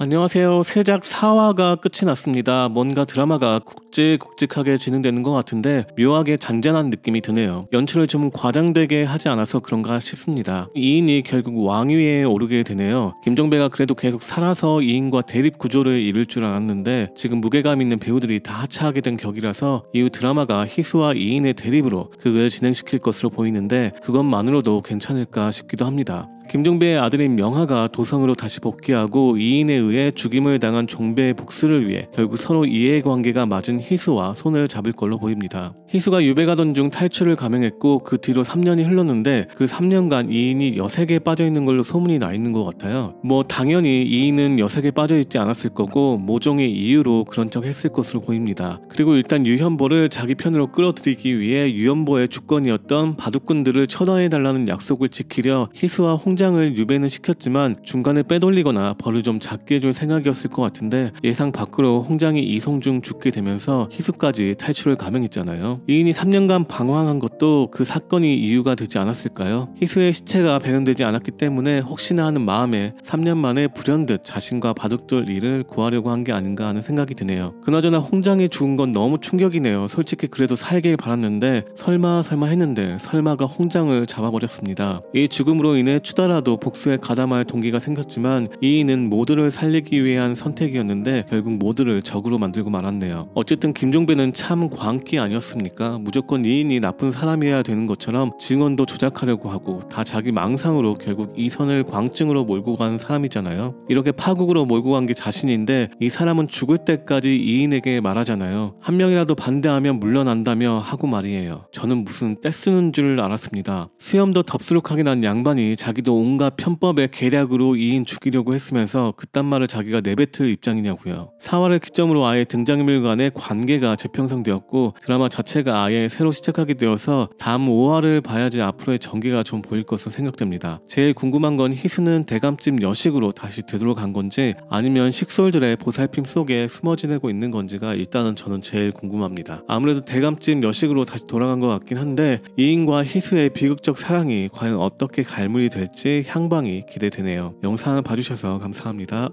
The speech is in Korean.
안녕하세요. 새작 4화가 끝이 났습니다. 뭔가 드라마가 굵직굵직하게 진행되는 것 같은데 묘하게 잔잔한 느낌이 드네요. 연출을 좀 과장되게 하지 않아서 그런가 싶습니다. 2인이 결국 왕위에 오르게 되네요. 김정배가 그래도 계속 살아서 2인과 대립 구조를 이룰 줄 알았는데 지금 무게감 있는 배우들이 다 하차하게 된 격이라서 이후 드라마가 희수와 2인의 대립으로 그걸 진행시킬 것으로 보이는데 그것만으로도 괜찮을까 싶기도 합니다. 김종배의 아들인 명하가 도성으로 다시 복귀하고 이인에 의해 죽임을 당한 종배의 복수를 위해 결국 서로 이해관계가 맞은 희수와 손을 잡을 걸로 보입니다. 희수가 유배가던 중 탈출을 감행했고 그 뒤로 3년이 흘렀는데 그 3년간 이인이 여색에 빠져있는 걸로 소문이 나 있는 것 같아요. 뭐 당연히 이인은 여색에 빠져있지 않았을 거고 모종의 이유로 그런 척 했을 것으로 보입니다. 그리고 일단 유현보를 자기 편으로 끌어들이기 위해 유현보의 주권이었던 바둑꾼들을 처단해달라는 약속을 지키려 희수와 홍 성장을 유배는 시켰지만 중간에 빼돌리거나 벌을 좀 작게 해줄 생각이었을 것 같은데 예상 밖으로 홍장이 이성중 죽게 되면서 희수까지 탈출을 감행했잖아요. 이인이 3년간 방황한 것도 그 사건이 이유가 되지 않았을까요? 희수의 시체가 배현되지 않았기 때문에 혹시나 하는 마음에 3년 만에 불현듯 자신과 바둑돌 일을 구하려고 한 게 아닌가 하는 생각이 드네요. 그나저나 홍장이 죽은 건 너무 충격이네요. 솔직히 그래도 살길 바랐는데 설마 설마 했는데 설마가 홍장을 잡아버렸습니다. 이 죽음으로 인해 추다 하나라도 복수에 가담할 동기가 생겼지만 이인은 모두를 살리기 위한 선택이었는데 결국 모두를 적으로 만들고 말았네요. 어쨌든 김종배는 참 광기 아니었습니까? 무조건 이인이 나쁜 사람이어야 되는 것처럼 증언도 조작하려고 하고 다 자기 망상으로 결국 이선을 광증으로 몰고 간 사람이잖아요. 이렇게 파국으로 몰고 간 게 자신인데 이 사람은 죽을 때까지 이인에게 말하잖아요. 한 명이라도 반대하면 물러난다며 하고 말이에요. 저는 무슨 떼쓰는 줄 알았습니다. 수염도 덥수룩하게 난 양반이 자기도 온갖 편법의 계략으로 이인 죽이려고 했으면서 그딴 말을 자기가 내뱉을 입장이냐고요. 사화를 기점으로 아예 등장인물 간의 관계가 재평성되었고 드라마 자체가 아예 새로 시작하게 되어서 다음 5화를 봐야지 앞으로의 전개가 좀 보일 것으로 생각됩니다. 제일 궁금한 건 희수는 대감집 여식으로 다시 되돌아간 건지 아니면 식솔들의 보살핌 속에 숨어 지내고 있는 건지가 일단은 저는 제일 궁금합니다. 아무래도 대감집 여식으로 다시 돌아간 것 같긴 한데 이인과 희수의 비극적 사랑이 과연 어떻게 갈무리 될지 향방이 기대되네요. 영상 봐주셔서 감사합니다.